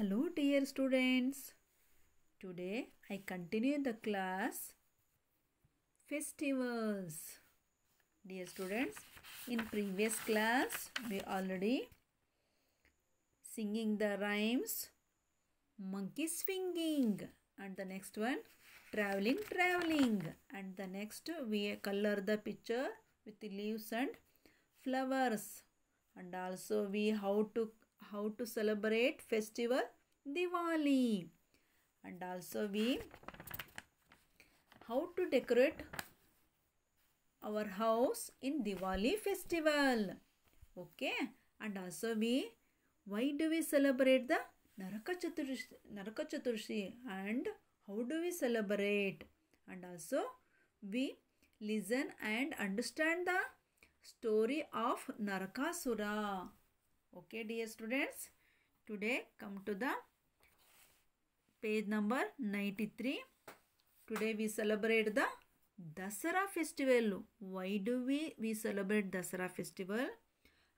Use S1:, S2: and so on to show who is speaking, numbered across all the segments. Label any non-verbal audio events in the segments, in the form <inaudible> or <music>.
S1: Hello dear students. Today I continue the class Festivals. Dear students, in previous class we already singing the rhymes monkey swinging and the next one traveling traveling and the next we color the picture with leaves and flowers and also we how to how to celebrate festival Diwali and also we how to decorate our house in Diwali festival. Okay and also we why do we celebrate the Naraka Chaturthi, Naraka Chaturthi and how do we celebrate and also we listen and understand the story of Narakasura. Okay dear students, today come to the page number 93. Today we celebrate the Dasara festival. Why do we, we celebrate Dasara festival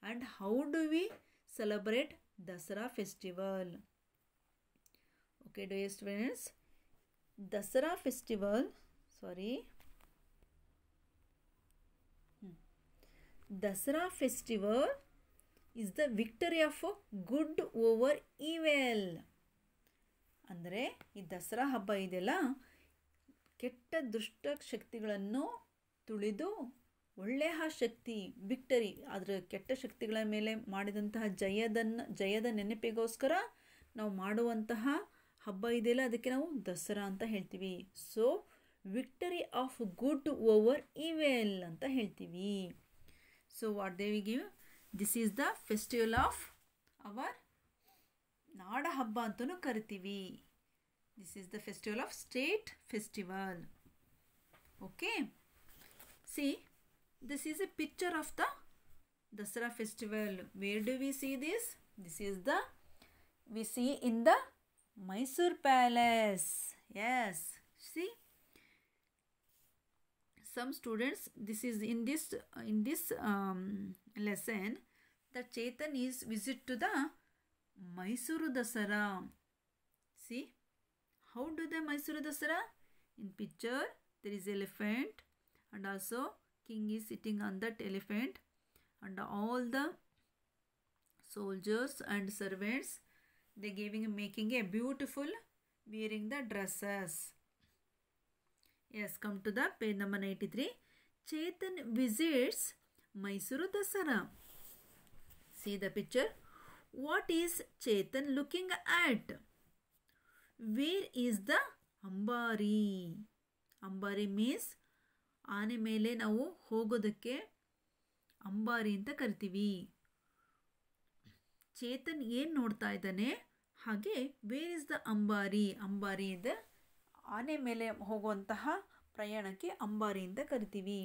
S1: and how do we celebrate Dasara festival? Okay dear students, Dasara festival, sorry, hmm. Dasara festival is the victory of good over evil ಅಂದರೆ ಈ ದಸರಾ ಹಬ್ಬ ಇದೆಲ್ಲ ಕೆಟ್ಟ ದುಷ್ಟ ಶಕ್ತಿಗಳನ್ನು ತುಳಿದು ಒಳ್ಳೆಯ ಶಕ್ತಿ victory ಅದರ ಕೆಟ್ಟ ಶಕ್ತಿಗಳ ಮೇಲೆ ಮಾಡಿದಂತಹ ಜಯದನ್ನು ಜಯದ ನೆನಪಿಗೋಸ್ಕರ ನಾವು ಮಾಡುವಂತಹ ಹಬ್ಬ ಇದೆಯಲ್ಲ ಅದಕ್ಕೆ ನಾವು ದಸರಾ ಅಂತ ಹೇಳ್ತೀವಿ so victory of good over evil ಅಂತ ಹೇಳ್ತೀವಿ so what this is the festival of our ನಾಡ ಹಬ್ಬ ಅಂತಲೂ ಕರಿತೀವಿ this is the festival of state festival okay see this is a picture of the Dasara festival where do we see this this is the we see in the Mysuru palace yes see some students this is in this in this um, lesson the Chetan is visit to the Mysuru Dasara. See, how do the Mysuru Dasara? In picture, there is elephant and also king is sitting on that elephant and all the soldiers and servants, they giving making a beautiful wearing the dresses. Yes, come to the page number 93. Chetan visits Mysuru Dasara. See the picture? What is Chetan looking at? Where is the ಅಂಬಾರಿ ಅಂಬಾರಿ means ಆನೆ ಮೇಲೆ ನಾವು ಹೋಗೋದಕ್ಕೆ ಅಂಬಾರಿ ಅಂತ ಕರಿತೀವಿ ಚೇತನ್ ಏನು ನೋಡ್ತಾ ಇದ್ದಾನೆ ಹಾಗೆ ವೇರ್ ಇಸ್ ದ ಅಂಬಾರಿ ಅಂಬಾರಿ ಇದ ಆನೆ ಮೇಲೆ ಹೋಗುವಂತಹ ಪ್ರಯಾಣಕ್ಕೆ ಅಂಬಾರಿ ಅಂತ ಕರಿತೀವಿ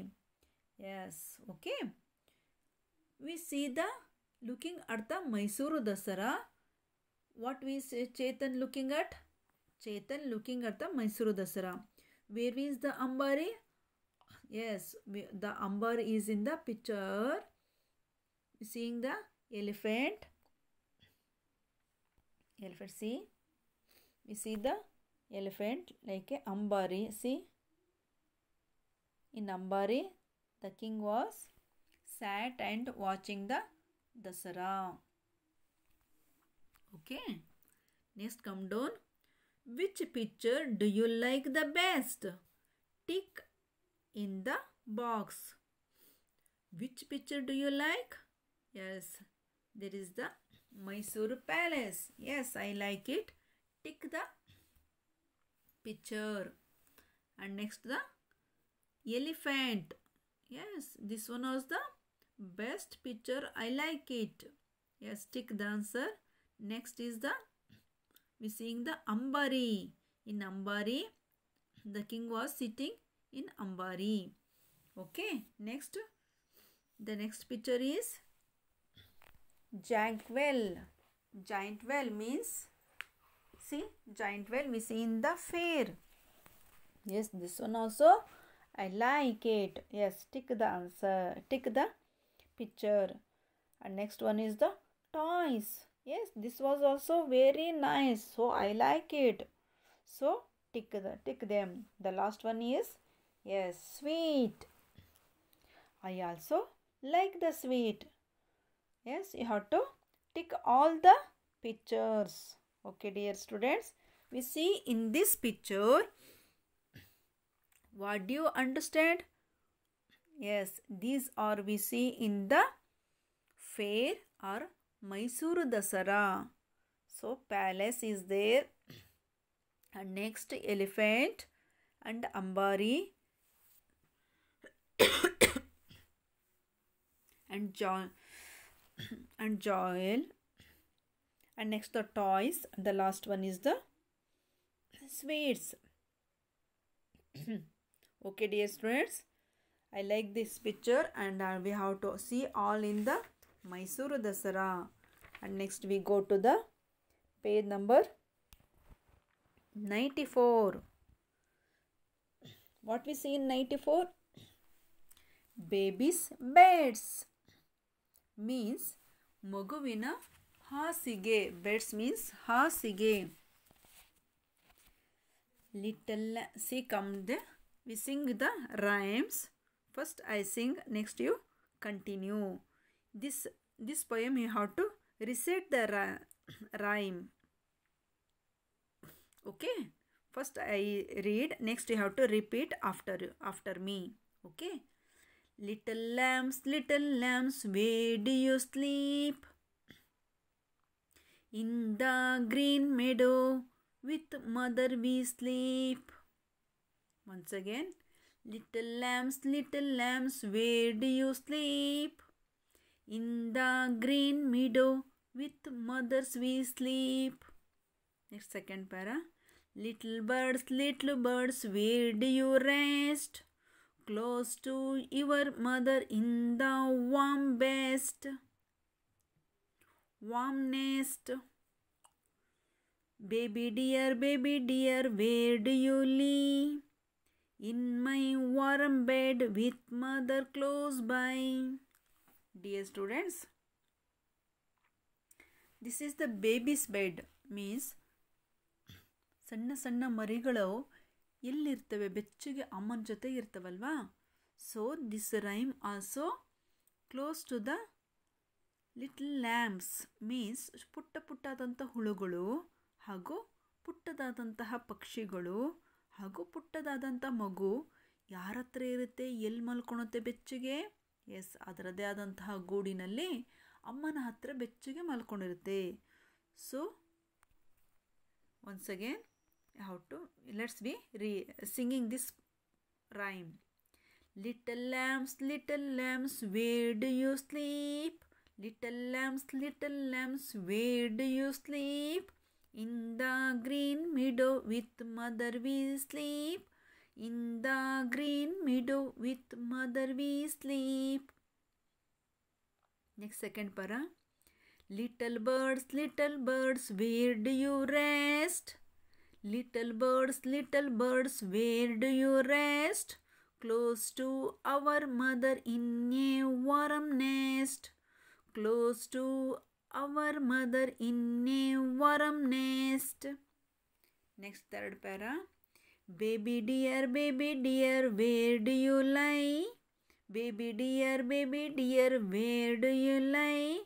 S1: yes okay we see the looking at the Mysuru Dasara. What is Chetan looking at? Chetan looking at the Mysuru Dasara. Where is the Ambari? Yes, the Ambar is in the picture. Seeing the elephant. Elephant, see? We see the elephant like a Ambari, see? In Ambari, the king was sat and watching the Dasara. Okay. Next come down. Which picture do you like the best? Tick in the box. Which picture do you like? Yes, there is the Mysore Palace. Yes, I like it. Tick the picture. And next the elephant. Yes, this one was the Best picture, I like it. Yes, tick the answer. Next is the, we seeing the Ambari. In Ambari, the king was sitting in Ambari. Okay, next. The next picture is giant well. Giant well means, see, giant well we see in the fair. Yes, this one also I like it. Yes, tick the answer. Tick the picture and next one is the toys yes this was also very nice so i like it so tick the tick them the last one is yes sweet i also like the sweet yes you have to tick all the pictures okay dear students we see in this picture what do you understand Yes, these are we see in the fair or Mysuru Dasara. So, palace is there. And next, elephant and Ambari. <coughs> and John <coughs> and Joel. And next, the toys. The last one is the sweets. <coughs> okay, dear students. I like this picture and uh, we have to see all in the Mysuru Dasara. And next we go to the page number 94. What we see in 94? Babies' beds means ಮಗುವನ Beds means beds Little see come little we sing the rhymes first i sing next you continue this this poem you have to reset the <coughs> rhyme okay first i read next you have to repeat after after me okay little lambs little lambs where do you sleep in the green meadow with mother we sleep once again Little lambs, little lambs, where do you sleep? In the green meadow, with mothers we sleep. Next second para. Little birds, little birds, where do you rest? Close to your mother in the warm best. Warm nest. Baby dear, baby dear, where do you live? In my warm bed with mother close by dear students this is the babies bed means ಸಣ್ಣ ಸಣ್ಣ ಮರಿಗಳು ಎಲ್ಲಿರ್ತವೆ ಬೆಚ್ಚಗೆ ಅಮ್ಮನ ಜೊತೆ ಇರ್ತವಲ್ವಾ so this rhyme also close to the little lambs means ಪುಟ್ಟ ಪುಟ್ಟಾದಂಥ ಹುಳುಗಳು ಹಾಗೂ ಪುಟ್ಟದಾದಂತಹ ಪಕ್ಷಿಗಳು ಹಾಗೂ ಪುಟ್ಟದಾದಂಥ ಮಗು ಯಾರ ಹತ್ರ ಇರುತ್ತೆ ಎಲ್ಲಿ ಮಲ್ಕೊಳುತ್ತೆ ಬೆಚ್ಚಗೆ ಎಸ್ ಅದರದೇ ಆದಂತಹ ಗೂಡಿನಲ್ಲಿ ಅಮ್ಮನ ಹತ್ರ ಬೆಚ್ಚಗೆ ಮಲ್ಕೊಂಡಿರುತ್ತೆ so once again how to let's be resinging this rhyme little lambs little lambs where'd you sleep little lambs little lambs where'd you sleep In the green meadow with mother we sleep. In the green meadow with mother we sleep. Next second para. Little birds, little birds, where do you rest? Little birds, little birds, where do you rest? Close to our mother in a warm nest. Close to our mother in a warm warm nest. Next third para. Baby dear, baby dear, where do you lie? Baby dear, baby dear, where do you lie?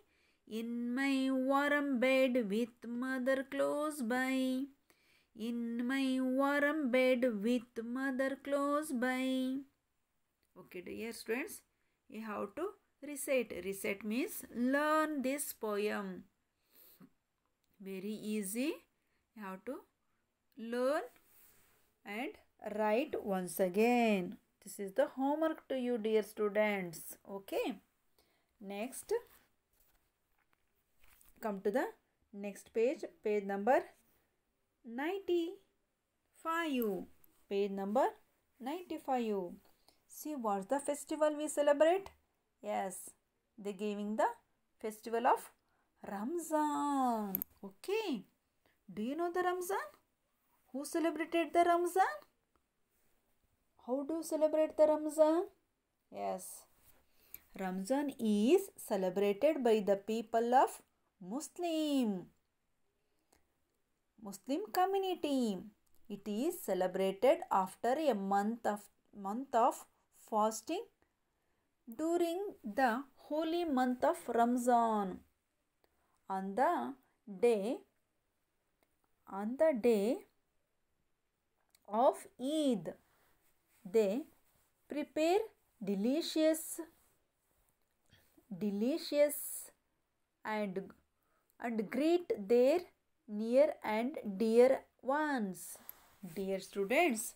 S1: In my warm bed with mother close by. In my warm bed with mother close by. Okay, dear students, you have to recite. Recite means learn this poem very easy you have to learn and write once again this is the homework to you dear students okay next come to the next page page number 95 page number 95 see what's the festival we celebrate yes they giving the festival of Ramzan. Okay. Do you know the Ramzan? Who celebrated the Ramzan? How do you celebrate the Ramzan? Yes. Ramzan is celebrated by the people of Muslim. Muslim community. It is celebrated after a month of month of fasting during the holy month of Ramzan. on the day on the day of Eid they prepare delicious delicious and and greet their near and dear ones dear students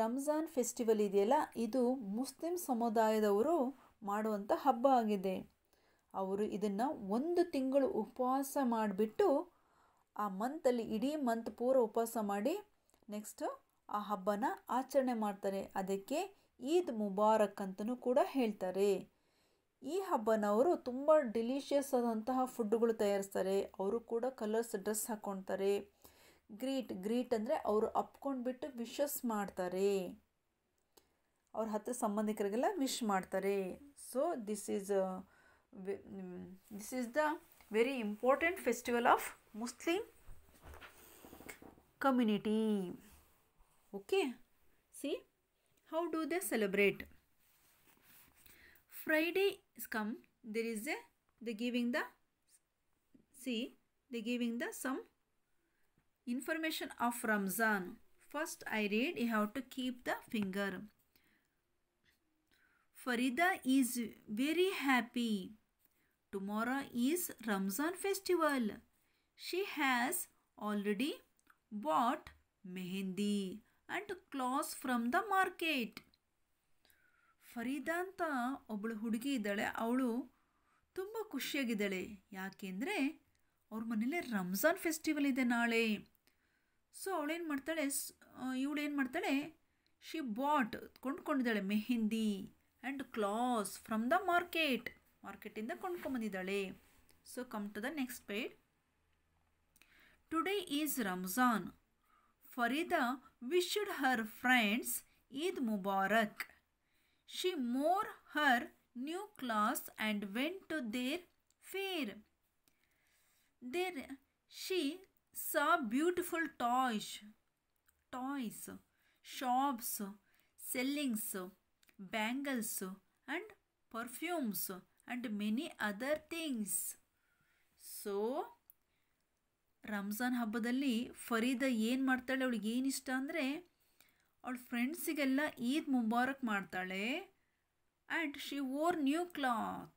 S1: ramzan festival idiyala idu muslim samudayadavaru maduvanta habba agide ಅವರು ಇದನ್ನು ಒಂದು ತಿಂಗಳು ಉಪವಾಸ ಮಾಡಿಬಿಟ್ಟು ಆ ಮಂತಲ್ಲಿ ಇಡೀ month ಪೂರ ಉಪವಾಸ ಮಾಡಿ ನೆಕ್ಸ್ಟ್ ಆ ಹಬ್ಬನ ಆಚರಣೆ ಮಾಡ್ತಾರೆ ಅದಕ್ಕೆ ಈದ್ ಮುಬಾರಕ್ ಅಂತಲೂ ಕೂಡ ಹೇಳ್ತಾರೆ ಈ ಹಬ್ಬನ ಅವರು ತುಂಬ ಡಿಲಿಷಿಯಸ್ ಆದಂತಹ ಫುಡ್ಗಳು ತಯಾರಿಸ್ತಾರೆ ಅವರು ಕೂಡ ಕಲರ್ಸ್ ಡ್ರೆಸ್ ಹಾಕ್ಕೊಳ್ತಾರೆ ಗ್ರೀಟ್ ಗ್ರೀಟ್ ಅಂದರೆ ಅವರು ಅಪ್ಕೊಂಡ್ಬಿಟ್ಟು ವಿಶಸ್ ಮಾಡ್ತಾರೆ ಅವ್ರ ಹತ್ತಿರ ಸಂಬಂಧಿಕರಿಗೆಲ್ಲ ವಿಶ್ ಮಾಡ್ತಾರೆ so this is Mm, this is the very important festival of Muslim community. Okay, see how do they celebrate? Friday is come, there is a, they giving the, see, they giving the some information of Ramzan. First I read, you have to keep the finger. Farida is very happy. Tomorrow is Ramzan festival. She has already bought mehendi and clothes from the market. Farida ಅಂತ ಒಬ್ಬಳು ಹುಡುಗಿ ಇದ್ದಾಳೆ ಅವಳು ತುಂಬ ಖುಷಿಯಾಗಿದ್ದಾಳೆ ಯಾಕೆಂದರೆ ಅವ್ರ ಮನೇಲೆ Ramzan festival ಇದೆ ನಾಳೆ ಸೊ ಅವಳೇನು ಮಾಡ್ತಾಳೆ ಇವಳೇನು ಮಾಡ್ತಾಳೆ ಶಿ ಬಾಟ್ ಕೊಂಡ್ಕೊಂಡಿದ್ದಾಳೆ mehendi and clothes from the market ಮಾರ್ಕೆಟಿಂದ ಕೊಂಡ್ಕೊಂಬಂದಿದ್ದಾಳೆ so come to the next page today is Ramzan Farida wished her friends Eid Mubarak she wore her new clothes and went to their fair there she saw beautiful toys toys shops sellings bangles and perfumes and many other things so Ramzan ಹಬ್ಬದಲ್ಲಿ ಫರೀದ ಏನು ಮಾಡ್ತಾಳೆ ಅವಳಿಗೆ ಏನು ಇಷ್ಟ ಅಂದರೆ ಅವಳ ಫ್ರೆಂಡ್ಸಿಗೆಲ್ಲ ಈದ್ ಮುಬಾರಕ್ ಮಾಡ್ತಾಳೆ and she wore new cloth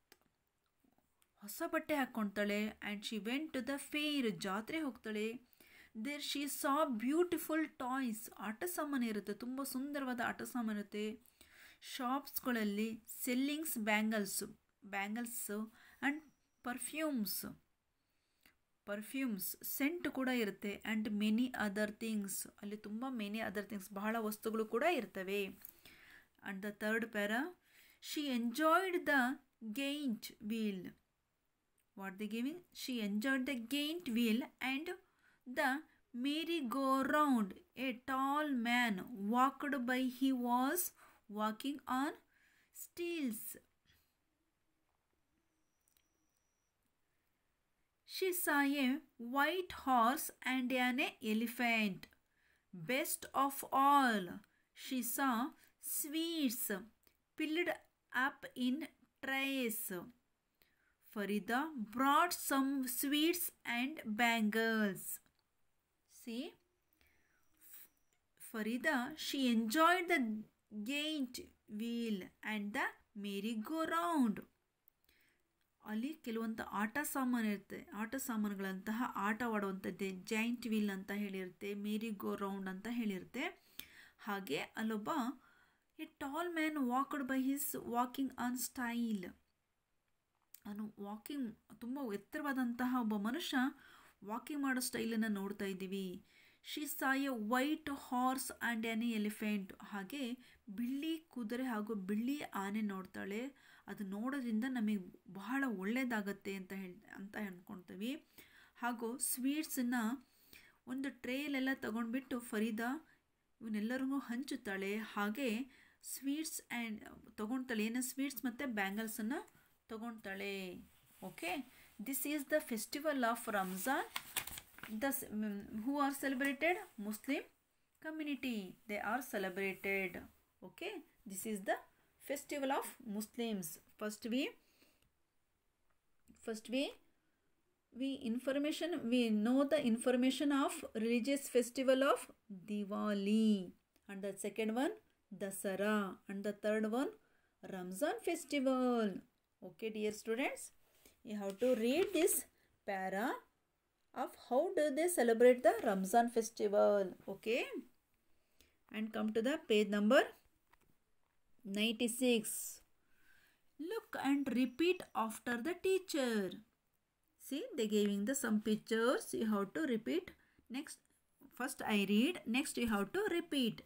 S1: ಹೊಸ ಬಟ್ಟೆ ಹಾಕ್ಕೊಳ್ತಾಳೆ and she went to the fair ಜಾತ್ರೆ ಹೋಗ್ತಾಳೆ there she saw beautiful toys ಆಟ ಸಾಮಾನು ಇರುತ್ತೆ ತುಂಬ ಸುಂದರವಾದ ಆಟ ಸಾಮಾನು ಇರುತ್ತೆ ಶಾಪ್ಸ್ಗಳಲ್ಲಿ sellings bangles bangles and perfumes perfumes scent ಕೂಡ ಇರುತ್ತೆ ಆ್ಯಂಡ್ ಮೆನಿ ಅದರ್ ಥಿಂಗ್ಸ್ ಅಲ್ಲಿ ತುಂಬ ಮೆನಿ ಅದರ್ ಥಿಂಗ್ಸ್ ಬಹಳ ವಸ್ತುಗಳು ಕೂಡ ಇರ್ತವೆ and the third para she enjoyed the giant wheel what the giving she enjoyed the giant wheel and the merry go round a tall man walked by he was working on steels. She saw a white horse and an elephant. Best of all, she saw sweets piled up in trays. Farida brought some sweets and bangles. See? Farida, she enjoyed the giant wheel and the merry go round ಅಲ್ಲಿ ಕೆಲವೊಂದು ಆಟ ಸಾಮಾನು ಇರುತ್ತೆ ಆಟ ಸಾಮಾನುಗಳಂತಹ ಆಟವಾಡುವಂಥದ್ದೇ giant wheel ಅಂತ ಹೇಳಿರುತ್ತೆ ಮೇರಿ go round ಅಂತ ಹೇಳಿರುತ್ತೆ ಹಾಗೆ ಅಲ್ಲೊಬ್ಬ a tall man walked by his walking on style ಅವನು ವಾಕಿಂಗ್ ತುಂಬ ಎತ್ತರವಾದಂತಹ ಒಬ್ಬ ಮನುಷ್ಯ ವಾಕಿಂಗ್ ಮಾಡೋ ಸ್ಟೈಲನ್ನು ನೋಡ್ತಾ ಇದ್ದೀವಿ she saw a white horse and any elephant ಹಾಗೆ ಬಿಳಿ ಕುದುರೆ ಹಾಗೂ ಬಿಳಿ ಆನೆ ನೋಡ್ತಾಳೆ ಅದು ನೋಡೋದ್ರಿಂದ ನಮಗೆ ಬಹಳ ಒಳ್ಳೆಯದಾಗತ್ತೆ ಅಂತ ಹೇಳಿ ಅಂತ ಅಂದ್ಕೊಳ್ತೀವಿ ಹಾಗೂ ಸ್ವೀಟ್ಸನ್ನು ಒಂದು ಟ್ರೇಲೆಲ್ಲ ತಗೊಂಡ್ಬಿಟ್ಟು ಫರೀದಾ ಇವನ್ನೆಲ್ಲರಿಗೂ ಹಂಚುತ್ತಾಳೆ ಹಾಗೆ ಸ್ವೀಟ್ಸ್ ಆ್ಯಂಡ್ ತೊಗೊಳ್ತಾಳೆ ಏನೋ ಸ್ವೀಟ್ಸ್ ಮತ್ತು ಬ್ಯಾಂಗಲ್ಸನ್ನು ತೊಗೊಳ್ತಾಳೆ okay this is the festival of Ramzan thus who are celebrated muslim community they are celebrated okay this is the festival of muslims first we first we we information we know the information of religious festival of diwali and the second one dasara and the third one ramzan festival okay dear students you have to read this para of how do they celebrate the Ramzan festival. Okay. And come to the page number 96. Look and repeat after the teacher. See, they giving the some pictures. You have to repeat. Next, first I read. Next, you have to repeat.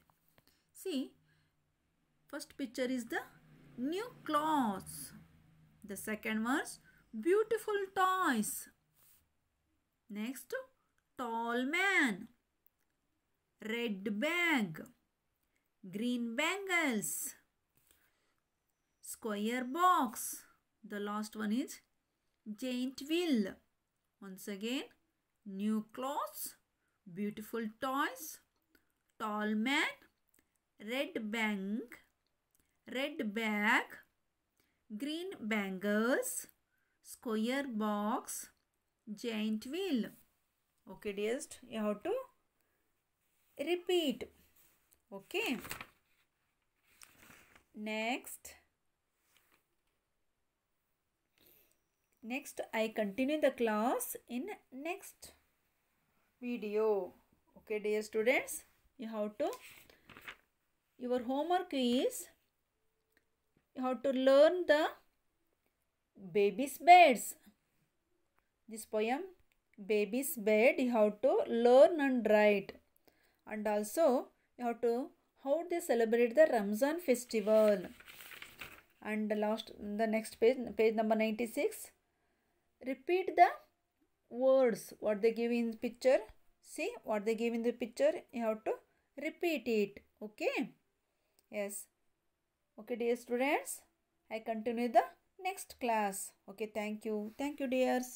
S1: See, first picture is the new clothes. The second was beautiful toys. Next, tall man, red bag, green bangles, square box. The last one is giant wheel. Once again, new clothes, beautiful toys, tall man, red bag, red bag, green bangles, square box, giant wheel okay dearest you have to repeat okay next next i continue the class in next video okay dear students you have to your homework is you have to learn the baby's beds this poem baby's bed you have to learn and write and also you have to how they celebrate the ramzan festival and the last the next page page number 96 repeat the words what they give in the picture see what they give in the picture you have to repeat it okay yes okay dear students i continue the next class okay thank you thank you dears